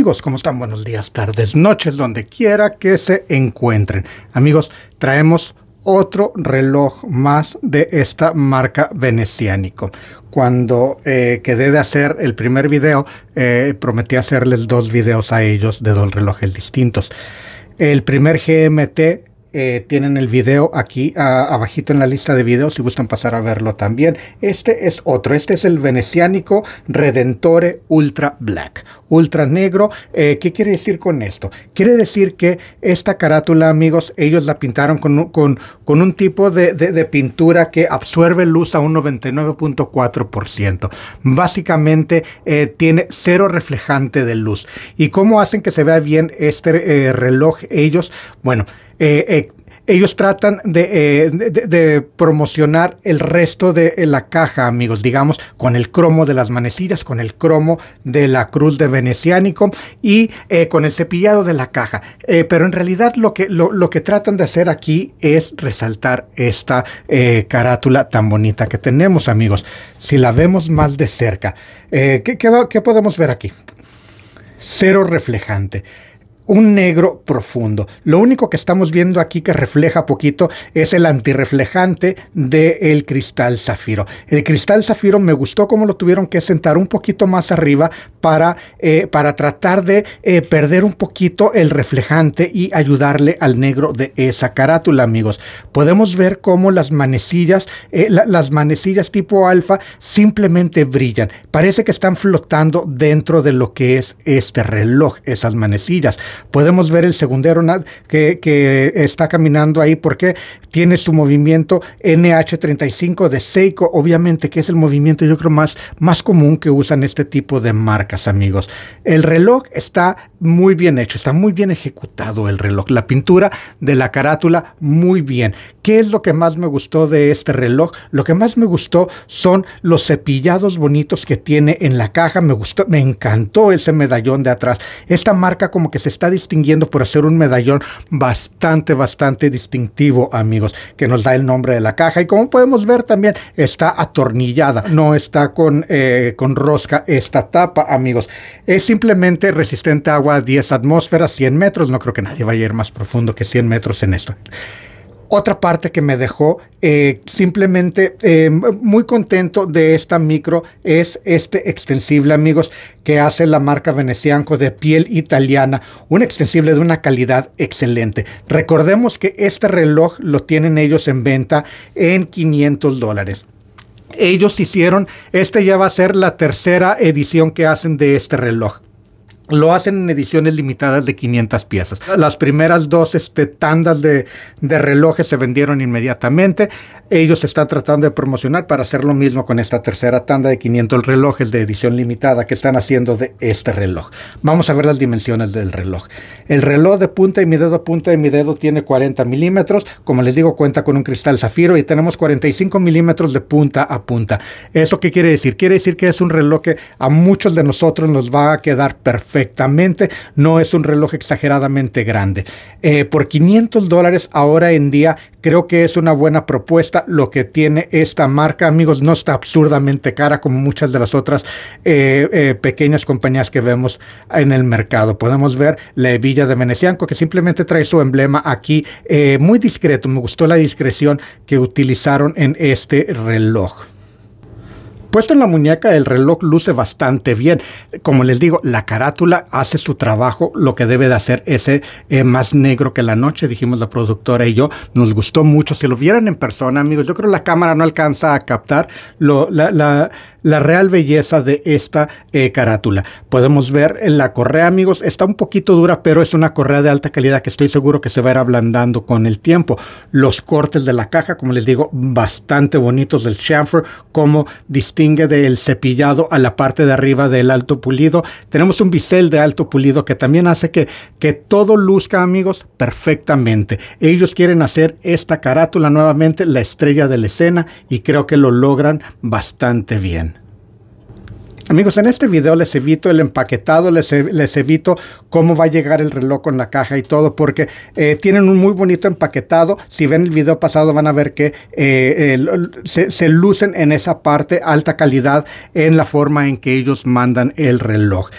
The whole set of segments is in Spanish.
Amigos, ¿cómo están? Buenos días, tardes, noches, donde quiera que se encuentren. Amigos, traemos otro reloj más de esta marca veneciánico. Cuando eh, quedé de hacer el primer video, eh, prometí hacerles dos videos a ellos de dos relojes distintos. El primer GMT eh, tienen el video aquí abajito en la lista de videos si gustan pasar a verlo también. Este es otro, este es el veneciánico Redentore Ultra Black, Ultra Negro. Eh, ¿Qué quiere decir con esto? Quiere decir que esta carátula, amigos, ellos la pintaron con, con, un tipo de, pintura que absorbe luz a un 99.4%. Básicamente eh, tiene cero reflejante de luz. ¿Y cómo hacen que se vea bien este reloj ellos? Bueno, eh, eh, ellos tratan eh, de, promocionar el resto de la caja, amigos, digamos, con el cromo de las manecillas, con el cromo de la cruz de Veneciánico y con el cepillado de la caja. pero en realidad lo que, lo, que tratan de hacer aquí es resaltar esta carátula tan bonita que tenemos, amigos. Si la vemos más de cerca, ¿qué, qué, qué podemos ver aquí? Cero reflejante un negro profundo. Lo único que estamos viendo aquí que refleja poquito es el antirreflejante del cristal zafiro. El cristal zafiro me gustó cómo lo tuvieron que sentar un poquito más arriba para, eh, para tratar de eh, perder un poquito el reflejante y ayudarle al negro de esa carátula, amigos. Podemos ver cómo las manecillas, eh, las manecillas tipo alfa simplemente brillan. Parece que están flotando dentro de lo que es este reloj, esas manecillas. Podemos ver el segundero que, que está caminando ahí porque tiene su movimiento NH35 de Seiko, obviamente, que es el movimiento yo creo más, más común que usan este tipo de marcas, amigos. El reloj está muy bien hecho, está muy bien ejecutado el reloj. La pintura de la carátula, muy bien. ¿Qué es lo que más me gustó de este reloj? Lo que más me gustó son los cepillados bonitos que tiene en la caja. Me gustó, me encantó ese medallón de atrás. Esta marca como que se está distinguiendo por hacer un medallón bastante, bastante distintivo, amigos, que nos da el nombre de la caja. Y como podemos ver también, está atornillada. No está con, eh, con rosca esta tapa, amigos. Es simplemente resistente a agua 10 atmósferas, 100 metros. No creo que nadie vaya a ir más profundo que 100 metros en esto. Otra parte que me dejó eh, simplemente eh, muy contento de esta micro es este extensible, amigos, que hace la marca Venecianco de piel italiana. Un extensible de una calidad excelente. Recordemos que este reloj lo tienen ellos en venta en 500 dólares ellos hicieron, este ya va a ser la tercera edición que hacen de este reloj lo hacen en ediciones limitadas de 500 piezas. Las primeras dos este, tandas de, relojes se vendieron inmediatamente. Ellos están tratando de promocionar para hacer lo mismo con esta tercera tanda de 500 relojes de edición limitada que están haciendo de este reloj. Vamos a ver las dimensiones del reloj. El reloj de punta y mi dedo a punta de mi dedo tiene 40 milímetros. Como les digo, cuenta con un cristal zafiro y tenemos 45 milímetros de punta a punta. ¿Eso qué quiere decir? Quiere decir que es un reloj que a muchos de nosotros nos va a quedar perfecto perfectamente, no es un reloj exageradamente grande. Eh, por 500 dólares ahora en día creo que es una buena propuesta. Lo que tiene esta marca, amigos, no está absurdamente cara como muchas de las otras eh, eh, pequeñas compañías que vemos en el mercado. Podemos ver la hebilla de Venecianco que simplemente trae su emblema aquí muy discreto. Me gustó la discreción que utilizaron en este reloj. Puesto en la muñeca, el reloj luce bastante bien. Como les digo, la carátula hace su trabajo, lo que debe de hacer ese eh, más negro que la noche, dijimos la productora y yo. Nos gustó mucho. Si lo vieran en persona, amigos, yo creo que la cámara no alcanza a captar lo, la, la, la real belleza de esta eh, carátula. Podemos ver la correa, amigos, está un poquito dura, pero es una correa de alta calidad que estoy seguro que se va a ir ablandando con el tiempo. Los cortes de la caja, como les digo, bastante bonitos del chamfer, como distingue del cepillado a la parte de arriba del alto pulido. Tenemos un bisel de alto pulido que también hace que, que todo luzca, amigos, perfectamente. Ellos quieren hacer esta carátula nuevamente la estrella de la escena y creo que lo logran bastante bien. Amigos, en este video les evito el empaquetado, les, e, les evito cómo va a llegar el reloj con la caja y todo, porque eh, tienen un muy bonito empaquetado. Si ven el video pasado van a ver que eh, se, lucen en esa parte alta calidad en la forma en que ellos mandan el reloj.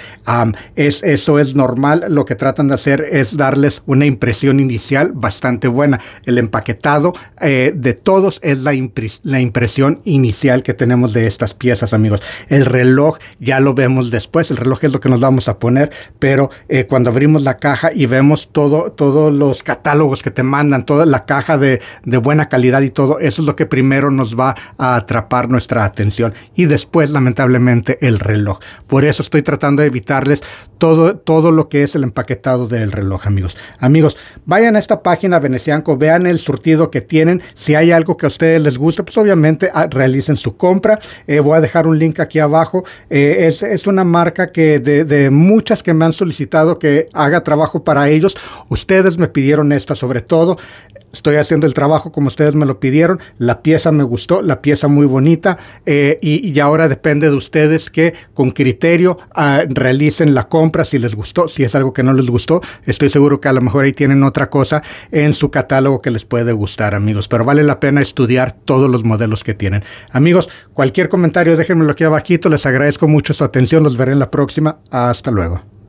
es, eso es normal. Lo que tratan de hacer es darles una impresión inicial bastante buena. El empaquetado eh, de todos es la, la impresión inicial que tenemos de estas piezas, amigos. El reloj ya lo vemos después, el reloj es lo que nos vamos a poner, pero eh, cuando abrimos la caja y vemos todo, todos los catálogos que te mandan, toda la caja de, de buena calidad y todo, eso es lo que primero nos va a atrapar nuestra atención y después lamentablemente el reloj. Por eso estoy tratando de evitarles todo, todo lo que es el empaquetado del reloj, amigos. Amigos, vayan a esta página Venecianco, vean el surtido que tienen. Si hay algo que a ustedes les gusta, pues obviamente ah, realicen su compra. Eh, voy a dejar un link aquí abajo eh, es, una marca que de, muchas que me han solicitado que haga trabajo para ellos, ustedes me pidieron esta sobre todo. Estoy haciendo el trabajo como ustedes me lo pidieron. La pieza me gustó, la pieza muy bonita. Eh, y, ahora depende de ustedes que con criterio ah, realicen la compra si les gustó, si es algo que no les gustó. Estoy seguro que a lo mejor ahí tienen otra cosa en su catálogo que les puede gustar, amigos. Pero vale la pena estudiar todos los modelos que tienen. Amigos, cualquier comentario déjenmelo aquí abajito. Les agradezco agradezco mucho su atención, los veré en la próxima. Hasta luego.